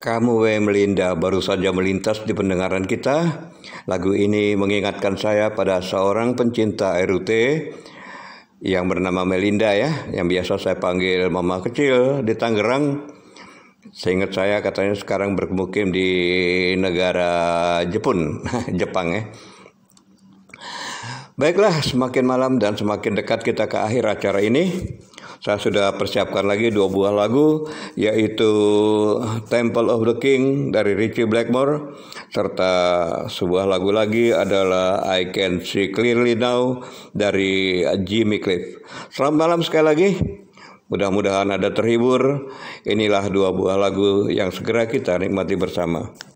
Kamu Wei Melinda baru saja melintas di pendengaran kita. Lagu ini mengingatkan saya pada seorang pencinta RUT yang bernama Melinda ya, yang biasa saya panggil mama kecil di Tangerang. Seingat saya katanya sekarang berkemukim di negara Jepun, Jepang ya. Baiklah, semakin malam dan semakin dekat kita ke akhir acara ini saya sudah persiapkan lagi dua buah lagu yaitu Temple of the King dari Richie Blackmore serta sebuah lagu lagi adalah I Can See Clearly Now dari Jimmy Cliff. Selamat malam sekali lagi. Mudah-mudahan ada terhibur. Inilah dua buah lagu yang segera kita nikmati bersama.